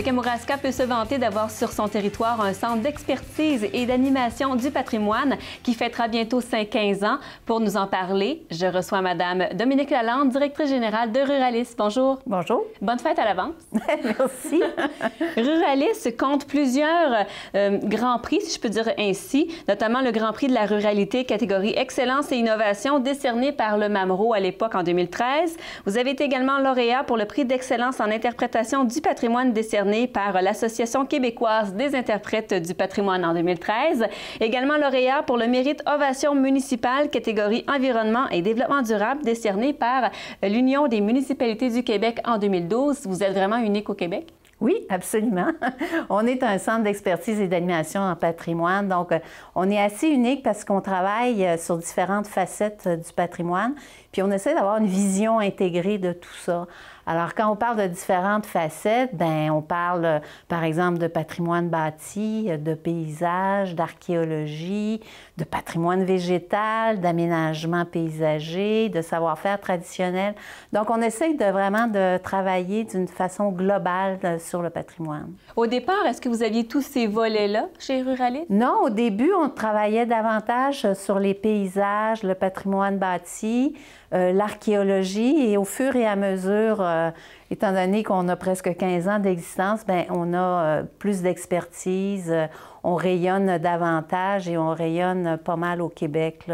Le Kamouraska peut se vanter d'avoir sur son territoire un centre d'expertise et d'animation du patrimoine qui fêtera bientôt 5 15 ans. Pour nous en parler, je reçois Madame Dominique Lalande, directrice générale de Ruralis. Bonjour. Bonjour. Bonne fête à l'avance. Merci. Ruralis compte plusieurs euh, grands prix, si je peux dire ainsi, notamment le Grand Prix de la ruralité catégorie Excellence et Innovation décerné par le MAMRO à l'époque en 2013. Vous avez été également lauréat pour le prix d'excellence en interprétation du patrimoine décerné par l'Association québécoise des interprètes du patrimoine en 2013. Également lauréat pour le mérite Ovation municipale catégorie Environnement et développement durable décerné par l'Union des municipalités du Québec en 2012. Vous êtes vraiment unique au Québec? Oui, absolument. On est un centre d'expertise et d'animation en patrimoine, donc euh, on est assez unique parce qu'on travaille euh, sur différentes facettes euh, du patrimoine, puis on essaie d'avoir une vision intégrée de tout ça. Alors, quand on parle de différentes facettes, ben, on parle, euh, par exemple, de patrimoine bâti, euh, de paysage, d'archéologie, de patrimoine végétal, d'aménagement paysager, de savoir-faire traditionnel. Donc, on essaye de vraiment de travailler d'une façon globale euh, sur le patrimoine. Au départ, est-ce que vous aviez tous ces volets-là chez Ruralis? Non, au début, on travaillait davantage sur les paysages, le patrimoine bâti, l'archéologie, et au fur et à mesure, euh, étant donné qu'on a presque 15 ans d'existence, ben on a euh, plus d'expertise, euh, on rayonne davantage et on rayonne pas mal au Québec,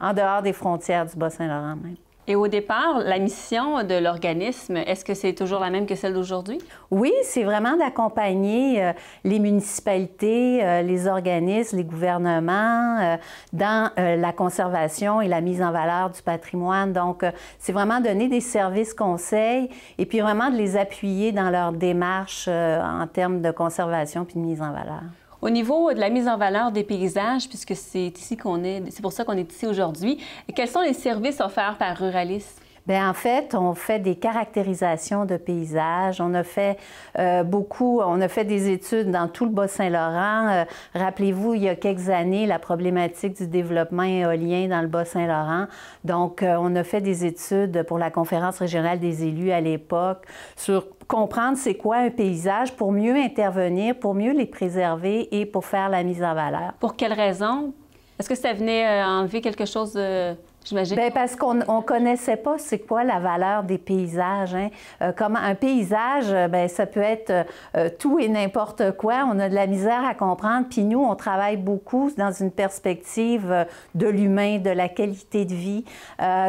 en dehors des frontières du Bas-Saint-Laurent même. Et au départ, la mission de l'organisme, est-ce que c'est toujours la même que celle d'aujourd'hui? Oui, c'est vraiment d'accompagner euh, les municipalités, euh, les organismes, les gouvernements euh, dans la conservation et la mise en valeur du patrimoine. Donc, c'est vraiment donner des services conseils et puis vraiment de les appuyer dans leur démarche en termes de conservation puis de mise en valeur. Au niveau de la mise en valeur des paysages, puisque c'est ici qu'on est, c'est pour ça qu'on est ici aujourd'hui, quels sont les services offerts par Ruralis? Bien, en fait, on fait des caractérisations de paysages. On a fait euh, beaucoup, on a fait des études dans tout le Bas-Saint-Laurent. Euh, rappelez-vous, il y a quelques années, la problématique du développement éolien dans le Bas-Saint-Laurent. Donc, euh, on a fait des études pour la conférence régionale des élus à l'époque sur comprendre c'est quoi un paysage pour mieux intervenir, pour mieux les préserver et pour faire la mise en valeur. Pour quelles raisons? Est-ce que ça venait enlever quelque chose de ben, parce qu'on ne connaissait pas c'est quoi la valeur des paysages. Hein. Euh, comment un paysage, euh, ben, ça peut être euh, tout et n'importe quoi. On a de la misère à comprendre. Puis nous, on travaille beaucoup dans une perspective de l'humain, de la qualité de vie.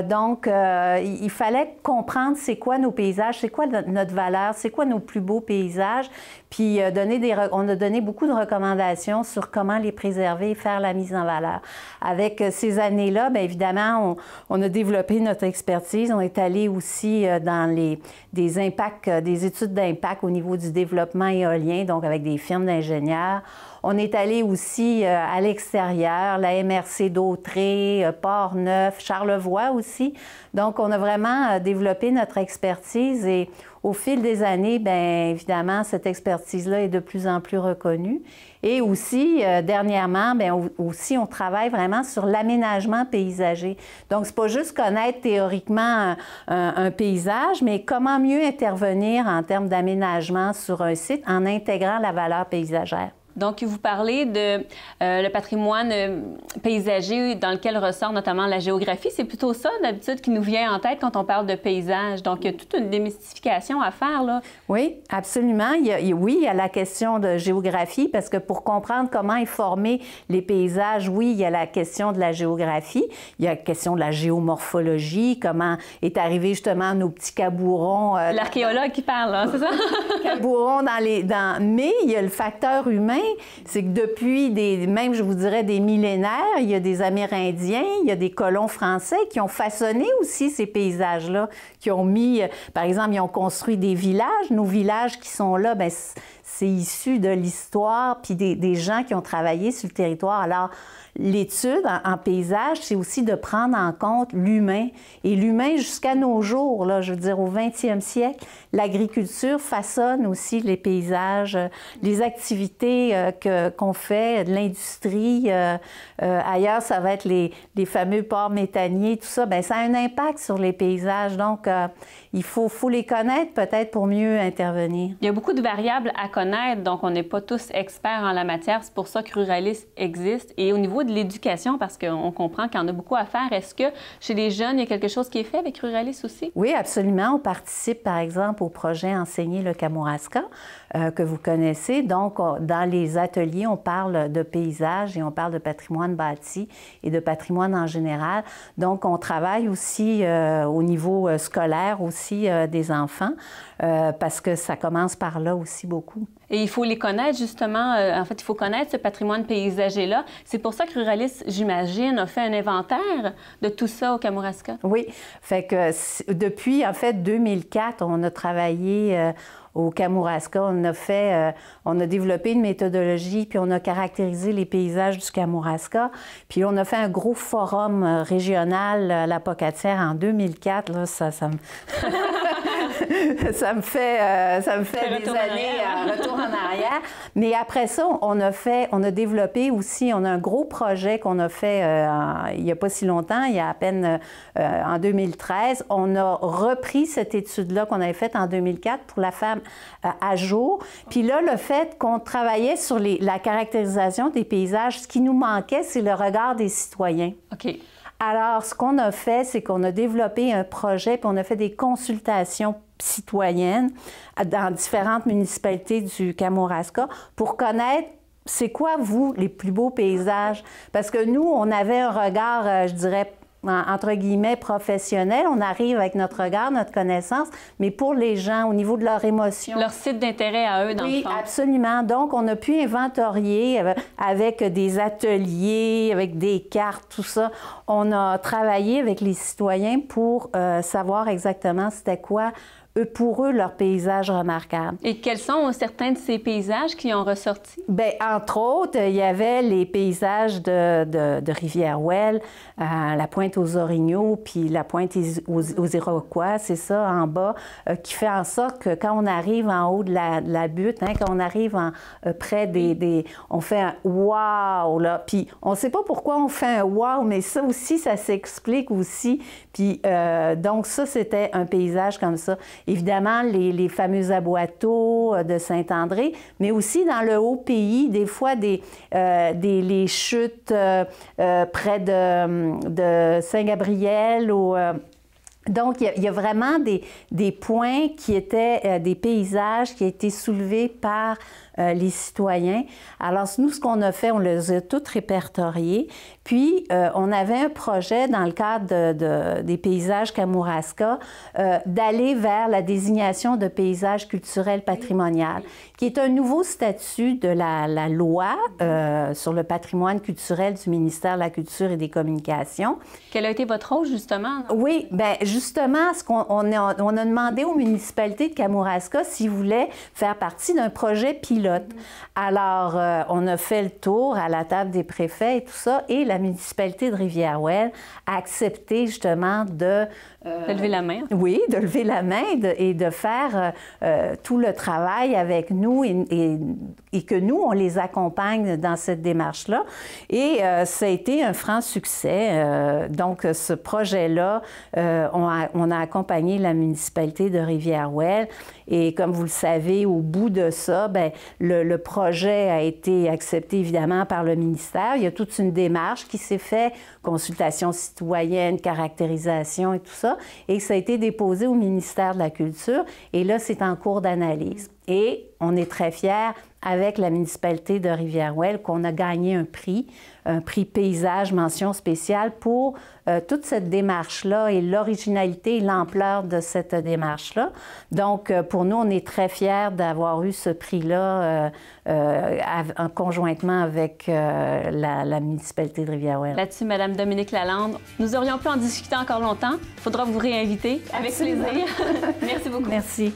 donc, il fallait comprendre c'est quoi nos paysages, c'est quoi notre valeur, c'est quoi nos plus beaux paysages. Puis donner des, on a donné beaucoup de recommandations sur comment les préserver et faire la mise en valeur. Avec ces années-là, bien évidemment, on, a développé notre expertise. On est allé aussi euh, dans les, des euh, des études d'impact au niveau du développement éolien, donc avec des firmes d'ingénieurs. On est allé aussi euh, à l'extérieur, la MRC d'Autré, euh, Port-Neuf, Charlevoix aussi. Donc, on a vraiment euh, développé notre expertise et au fil des années, bien évidemment, cette expertise-là est de plus en plus reconnue. Et aussi, dernièrement, ben aussi, on travaille vraiment sur l'aménagement paysager. Donc, c'est pas juste connaître théoriquement un, paysage, mais comment mieux intervenir en termes d'aménagement sur un site en intégrant la valeur paysagère. Donc, vous parlez de euh, le patrimoine euh, paysager dans lequel ressort notamment la géographie. C'est plutôt ça, d'habitude, qui nous vient en tête quand on parle de paysage. Donc, il y a toute une démystification à faire, là. Oui, absolument. Il y a, oui, il y a la question de géographie, parce que pour comprendre comment est formé les paysages, oui, il y a la question de la géographie, il y a la question de la géomorphologie, comment est arrivé justement nos petits cabourons. Euh, L'archéologue qui parle, hein, c'est ça? cabourons dans les... Dans... Mais il y a le facteur humain c'est que depuis des, même je vous dirais des millénaires, il y a des Amérindiens, il y a des colons français qui ont façonné aussi ces paysages-là, qui ont mis, euh, par exemple, ils ont construit des villages. Nos villages qui sont là, ben c'est issu de l'histoire, puis des, gens qui ont travaillé sur le territoire. Alors, l'étude en, paysage, c'est aussi de prendre en compte l'humain. Et l'humain, jusqu'à nos jours, là, je veux dire, au 20e siècle, l'agriculture façonne aussi les paysages, euh, les activités euh, qu'on fait, l'industrie. Euh, ailleurs, ça va être les, fameux ports méthaniers, tout ça. Bien, ça a un impact sur les paysages. Donc, il faut, faut les connaître peut-être pour mieux intervenir. Il y a beaucoup de variables à connaître, donc on n'est pas tous experts en la matière. C'est pour ça que Ruralis existe. Et au niveau de l'éducation, parce qu'on comprend qu'il y en a beaucoup à faire, est-ce que chez les jeunes, il y a quelque chose qui est fait avec Ruralis aussi? Oui, absolument. On participe, par exemple, au projet Enseigner le Kamouraska euh, que vous connaissez. Donc, dans les ateliers, on parle de paysages et on parle de patrimoine bâti et de patrimoine en général. Donc, on travaille aussi euh, au niveau euh, scolaire aussi des enfants parce que ça commence par là aussi beaucoup. Et il faut les connaître, justement. Euh, en fait, il faut connaître ce patrimoine paysager-là. C'est pour ça que Ruralis, j'imagine, a fait un inventaire de tout ça au Kamouraska. Oui. Fait que depuis, en fait, 2004, on a travaillé... Euh, au Kamouraska, on a fait, euh, on a développé une méthodologie, puis on a caractérisé les paysages du Kamouraska, puis on a fait un gros forum régional à la Pocatière en 2004. Là, ça, ça ça me fait, euh, ça me fait des années euh, hein. retour en arrière. Mais après ça, on a fait, on a développé aussi, on a un gros projet qu'on a fait euh, il n'y a pas si longtemps, il y a à peine en 2013. On a repris cette étude-là qu'on avait faite en 2004 pour la femme à jour. Puis là, le fait qu'on travaillait sur la caractérisation des paysages, ce qui nous manquait, c'est le regard des citoyens. OK. Alors, ce qu'on a fait, c'est qu'on a développé un projet, puis on a fait des consultations citoyennes dans différentes municipalités du Kamouraska pour connaître c'est quoi, vous, les plus beaux paysages? Parce que nous, on avait un regard, euh, je dirais, entre guillemets, professionnels. On arrive avec notre regard, notre connaissance, mais pour les gens, au niveau de leur émotion. Leur site d'intérêt à eux, dans oui, absolument. Donc, on a pu inventorier euh, avec des ateliers, avec des cartes, tout ça. On a travaillé avec les citoyens pour euh, savoir exactement c'était quoi eux, pour eux, leur paysage remarquable. Et quels sont euh, certains de ces paysages qui ont ressorti? Bien, entre autres, il y avait les paysages de, rivière well euh, la pointe aux Orignaux, puis la pointe aux, Iroquois, c'est ça, en bas, euh, qui fait en sorte que quand on arrive en haut de la, butte, hein, quand on arrive près des, des, On fait un « wow », là. Puis on ne sait pas pourquoi on fait un « wow », mais ça aussi, ça s'explique aussi. Puis donc ça, c'était un paysage comme ça évidemment les, les fameux aboiteaux euh, de Saint-André, mais aussi dans le haut pays, des fois des, euh, des les chutes euh, près de, de Saint-Gabriel ou donc, il y, a, vraiment des, des, points qui étaient euh, des paysages qui ont été soulevés par euh, les citoyens. Alors, nous, ce qu'on a fait, on les a tous répertoriés. Puis, euh, on avait un projet dans le cadre de, des paysages Kamouraska d'aller vers la désignation de paysage culturel patrimonial, qui est un nouveau statut de la, loi sur le patrimoine culturel du ministère de la Culture et des Communications. Quel a été votre rôle, justement? Oui, bien, justement, ce qu'on on a, demandé aux municipalités de Kamouraska s'ils voulaient faire partie d'un projet pilote. Alors, euh, on a fait le tour à la table des préfets et tout ça, et la municipalité de Rivière-Ouelle a accepté justement de... Euh, de lever la main. Oui, de lever la main et de, faire euh, tout le travail avec nous et, et, que nous, on les accompagne dans cette démarche-là. Et ça a été un franc succès. donc, ce projet-là, on on a, accompagné la municipalité de Rivière-Ouelle. Et comme vous le savez, au bout de ça, ben, le, le, projet a été accepté évidemment par le ministère. Il y a toute une démarche qui s'est faite, consultation citoyenne, caractérisation et tout ça. Et ça a été déposé au ministère de la Culture. Et là, c'est en cours d'analyse. Et on est très fiers avec la municipalité de Rivière-Ouelle qu'on a gagné un prix, un prix paysage mention spéciale pour euh, toute cette démarche-là et l'originalité et l'ampleur de cette démarche-là. Donc, euh, pour nous, on est très fiers d'avoir eu ce prix-là euh, euh conjointement avec la, municipalité de Rivière-Ouelle. Là-dessus, Madame Dominique Lalande, nous aurions pu en discuter encore longtemps. Il faudra vous réinviter avec plaisir. Merci beaucoup. Merci.